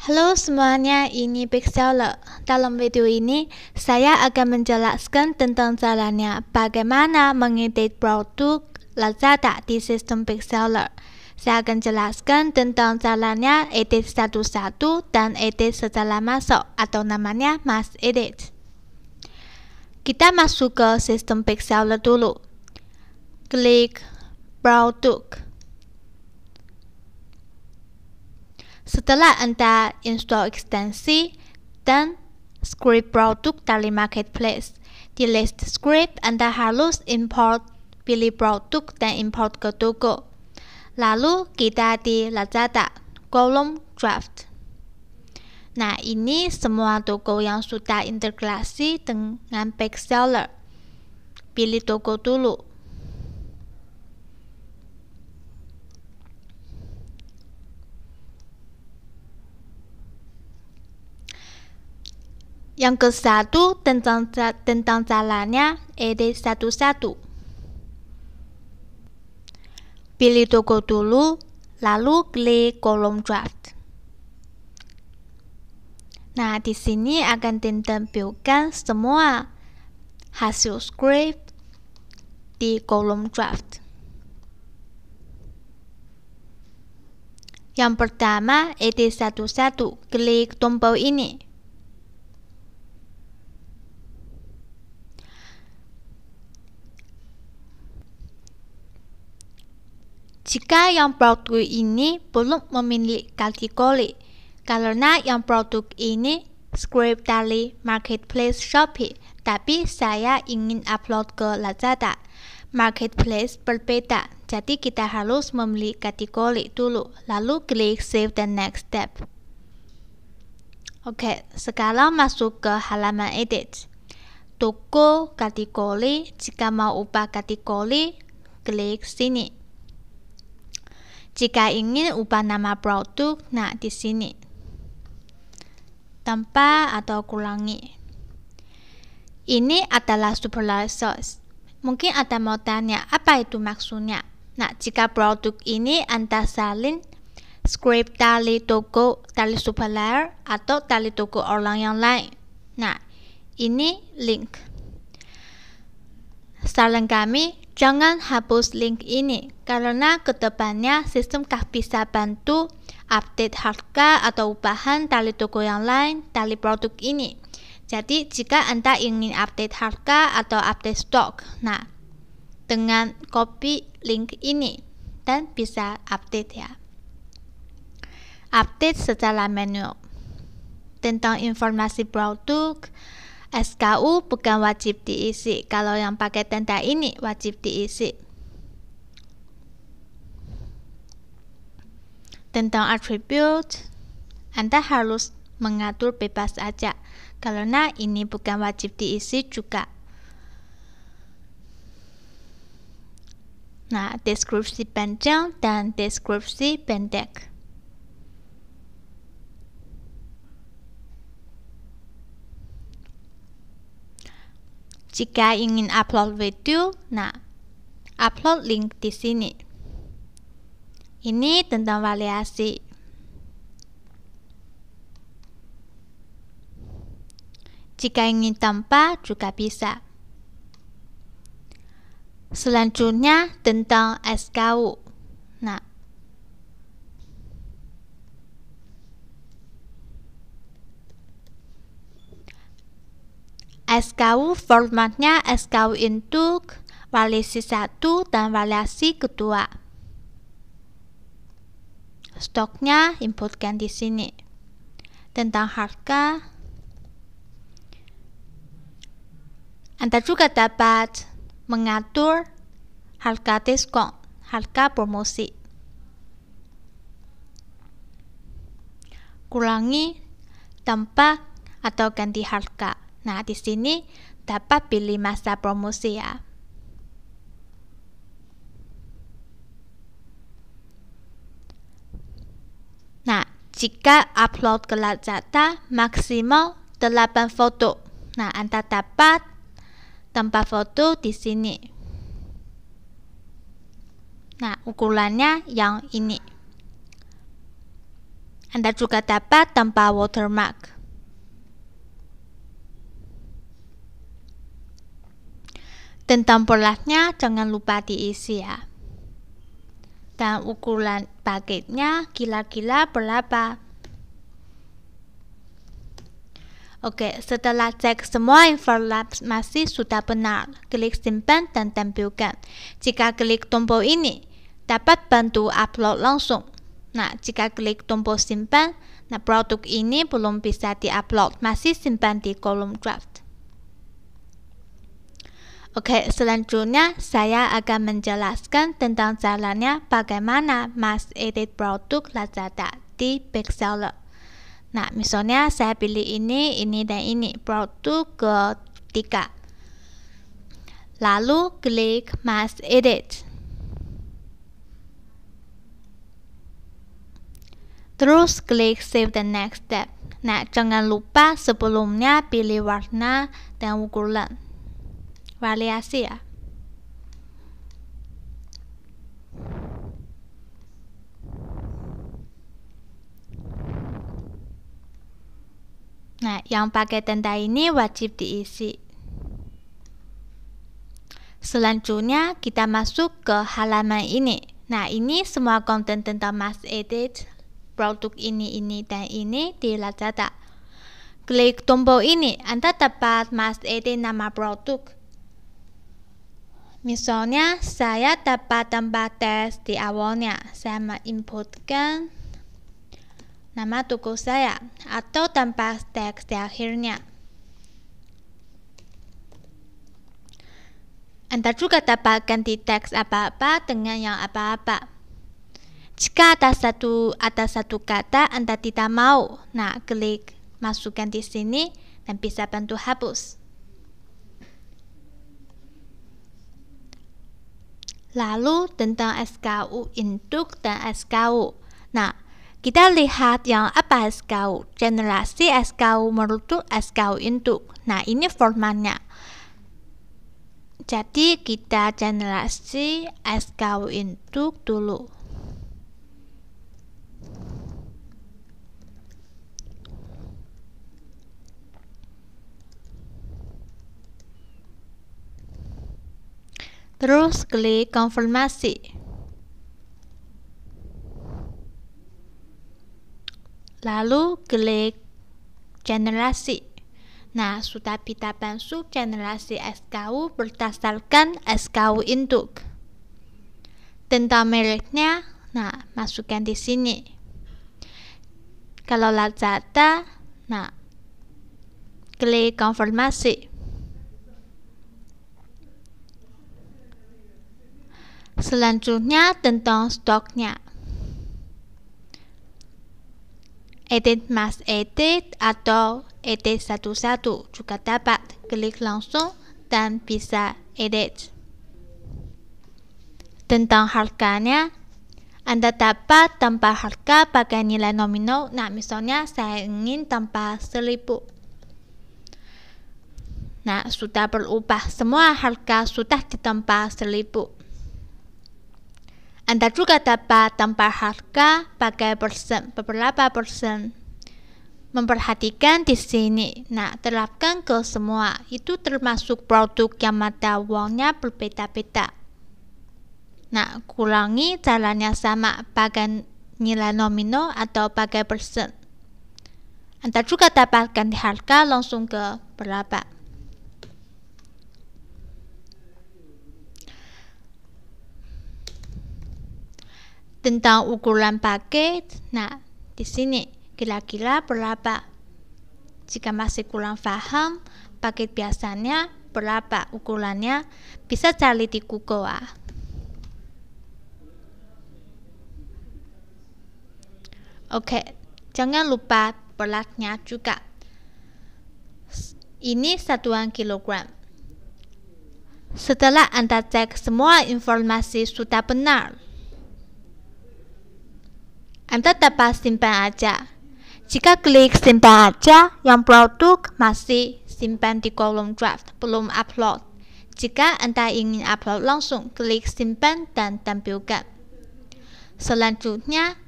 Halo semuanya, ini Seller. Dalam video ini, saya akan menjelaskan tentang caranya bagaimana mengedit produk Lazada di sistem Seller. Saya akan jelaskan tentang caranya edit satu-satu dan edit secara masuk atau namanya mass edit. Kita masuk ke sistem Seller dulu. Klik produk. Setelah Anda install ekstensi dan script produk dari marketplace, di list script Anda harus import pilih produk dan import ke toko Lalu kita di Lazada, kolom draft. Nah, ini semua toko yang sudah integrasi dengan seller. Pilih toko dulu. Yang ke satu tentang tentang caranya ed satu-satu. Pilih toko dulu, lalu klik kolom draft. Nah, di sini akan ditampilkan semua hasil script di kolom draft. Yang pertama, edit satu-satu, klik tombol ini. jika yang produk ini belum memiliki kategori, karena yang produk ini script dari marketplace Shopee, tapi saya ingin upload ke Lazada. Marketplace berbeda, jadi kita harus memilih kategori dulu, lalu klik save the next step. Oke, sekarang masuk ke halaman edit. Toko kategori, jika mau ubah kategori, klik sini. Jika ingin ubah nama produk, nah di sini tambah atau kurangi. Ini adalah super source. Mungkin ada mau tanya, apa itu maksudnya? Nah, jika produk ini Anda salin script dari toko, dari supplier, atau dari toko orang yang lain. Nah, ini link. Salin kami, Jangan hapus link ini, karena kedepannya sistem KAF bisa bantu update harga atau ubahan dari toko yang lain dari produk ini. Jadi, jika Anda ingin update harga atau update stok, nah, dengan copy link ini, dan bisa update ya. Update secara manual tentang informasi produk, SKU bukan wajib diisi. Kalau yang pakai tenda ini wajib diisi. Tentang atribut, Anda harus mengatur bebas aja. karena ini bukan wajib diisi juga. Nah, deskripsi panjang dan deskripsi pendek. Jika ingin upload video, nah, upload link di sini. Ini tentang variasi. Jika ingin tambah juga bisa. Selanjutnya tentang SKU. SKU formatnya SKU induk, variasi 1 dan variasi kedua. Stoknya inputkan di sini. Tentang harga, Anda juga dapat mengatur harga diskon, harga promosi. Kurangi tempat atau ganti harga. Nah, di sini dapat pilih masa promosi ya. Nah, jika upload gelar data maksimal 8 foto. Nah, Anda dapat tempat foto di sini. Nah, ukurannya yang ini. Anda juga dapat tempat watermark. Dan tombolnya jangan lupa diisi ya. Dan ukuran paketnya kira-kira berapa? Oke, setelah cek semua informasi sudah benar, klik simpan dan tampilkan. Jika klik tombol ini, dapat bantu upload langsung. Nah, jika klik tombol simpan, nah produk ini belum bisa diupload, masih simpan di kolom draft. Oke, selanjutnya saya akan menjelaskan tentang caranya bagaimana mass edit produk Lazada di big seller. Nah, misalnya saya pilih ini, ini, dan ini, produk ketiga. Lalu klik mass edit. Terus klik save the next step. Nah, jangan lupa sebelumnya pilih warna dan ukuran variasi ya Nah, yang pakai tenda ini wajib diisi. Selanjutnya, kita masuk ke halaman ini. Nah, ini semua konten tentang Mass Edit, produk ini, ini, dan ini di Lazada. Klik tombol ini, Anda dapat Mass Edit nama produk. Misalnya, saya dapat tempat tes di awalnya. Saya menginputkan nama toko saya atau tempat tes di akhirnya. Anda juga dapat ganti teks apa-apa dengan yang apa-apa. Jika ada satu ada satu kata Anda tidak mau, nah klik masukkan di sini dan bisa bantu hapus. Lalu tentang SKU induk dan SKU. Nah, kita lihat yang apa SKU, generasi SKU merujuk SKU induk. Nah, ini formatnya. Jadi kita generasi SKU induk dulu. Terus klik konfirmasi. Lalu klik generasi. Nah, sudah kita bantu generasi SKU berdasarkan SKU induk. Tentang mereknya, nah masukkan di sini. Kalau Lazada, nah klik konfirmasi. Selanjutnya tentang stoknya. Edit Mas Edit atau Edit satu-satu juga dapat. Klik langsung dan bisa edit. Tentang harganya, Anda dapat tambah harga pakai nilai nominal. Nah, misalnya saya ingin tambah seribu Nah, sudah berubah. Semua harga sudah ditambah seribu. Anda juga dapat tambah harga pakai persen, beberapa persen. Memperhatikan di sini, nah terapkan ke semua, itu termasuk produk yang mata uangnya berbeda-beda. Nah, kurangi caranya sama pakai nilai nominal atau pakai persen. Anda juga dapat ganti harga langsung ke berapa. tentang ukuran paket. Nah, di sini kira-kira berapa? Jika masih kurang paham, paket biasanya berapa ukurannya? Bisa cari di Google ah. Oke, jangan lupa beratnya juga. Ini satuan kilogram. Setelah Anda cek semua informasi sudah benar, anda dapat simpan aja. Jika klik simpan aja, yang produk masih simpan di kolom draft, belum upload. Jika Anda ingin upload langsung, klik simpan dan tampilkan. Selanjutnya,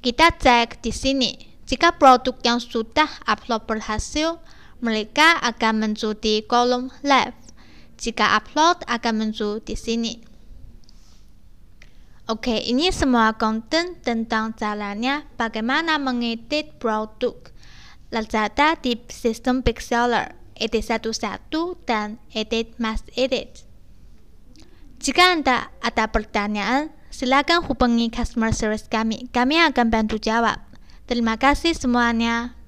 kita cek di sini. Jika produk yang sudah upload berhasil, mereka akan muncul di kolom live. Jika upload akan muncul di sini. Oke, ini semua konten tentang caranya bagaimana mengedit produk Lazada di sistem Seller, edit satu satu dan edit mass edit. Jika Anda ada pertanyaan, silakan hubungi customer service kami. Kami akan bantu jawab. Terima kasih semuanya.